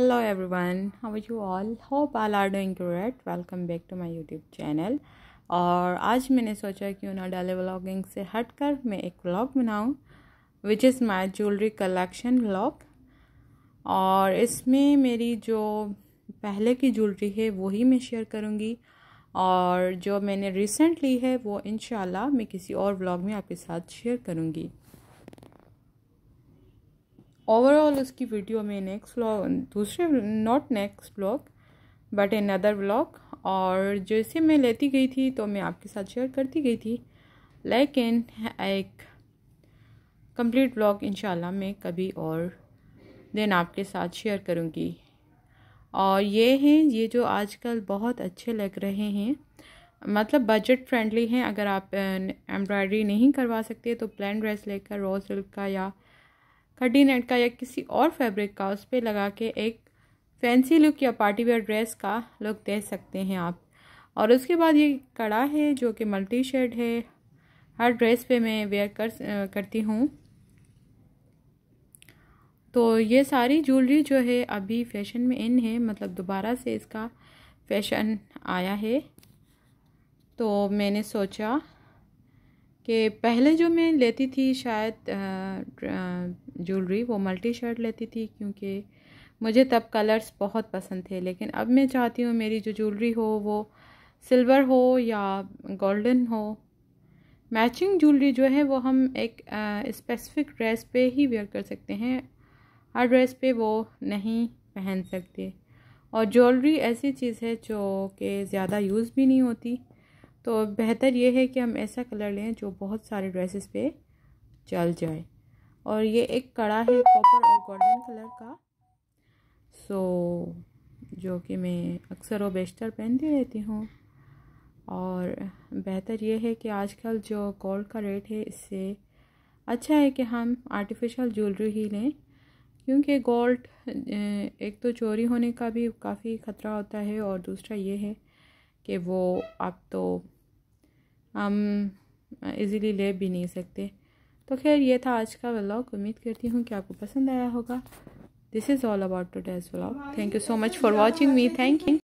hello everyone how you all hope all are are to rate welcome back to my YouTube channel और आज मैंने सोचा क्यों ना डेली व्लॉगिंग से हटकर मैं एक व्लॉग बनाऊं which is my jewellery collection vlog और इसमें मेरी जो पहले की ज्वेलरी है वही मैं शेयर करूंगी और जो मैंने रिसेंटली है वो इन मैं किसी और ब्लॉग में आपके साथ शेयर करूँगी ओवरऑल उसकी वीडियो में नेक्स्ट ब्लॉग दूसरे not next blog but in other blog और जैसे मैं लेती गई थी तो मैं आपके साथ शेयर करती गई थी लेकिन एक कंप्लीट ब्लॉग इन मैं कभी और देन आपके साथ शेयर करूँगी और ये हैं ये जो आजकल बहुत अच्छे लग रहे हैं मतलब बजट फ्रेंडली हैं अगर आप एम्ब्रॉयडरी नहीं करवा सकते तो प्लान ड्रेस लेकर रोज सिल्क का या थर्टी नेट का या किसी और फैब्रिक का उस पर लगा के एक फैंसी लुक या पार्टी वेयर ड्रेस का लुक दे सकते हैं आप और उसके बाद ये कड़ा है जो कि मल्टी शेड है हर ड्रेस पे मैं वेयर कर करती हूँ तो ये सारी ज्वेलरी जो है अभी फैशन में इन है मतलब दोबारा से इसका फैशन आया है तो मैंने सोचा कि पहले जो मैं लेती थी शायद ज्वेलरी वो मल्टी शर्ट लेती थी क्योंकि मुझे तब कलर्स बहुत पसंद थे लेकिन अब मैं चाहती हूँ मेरी जो ज्वेलरी हो वो सिल्वर हो या गोल्डन हो मैचिंग ज्वेलरी जो है वो हम एक स्पेसिफिक ड्रेस पे ही वेयर कर सकते हैं हर ड्रेस पे वो नहीं पहन सकते और ज्वेलरी ऐसी चीज़ है जो कि ज़्यादा यूज़ भी नहीं होती तो बेहतर ये है कि हम ऐसा कलर लें जो बहुत सारे ड्रेसेस पे चल जाए और ये एक कड़ा है कॉपर और गोल्डन कलर का सो जो कि मैं अक्सर और बेशतर पहनती रहती हूँ और बेहतर ये है कि आजकल जो गोल्ड का रेट है इससे अच्छा है कि हम आर्टिफिशियल ज्वेलरी ही लें क्योंकि गोल्ड एक तो चोरी होने का भी काफ़ी ख़तरा होता है और दूसरा ये है कि वो अब तो हम इजीली ले भी नहीं सकते तो खैर ये था आज का व्लॉग उम्मीद करती हूँ कि आपको पसंद आया होगा this is all about two days vlog thank you so much for watching me thank you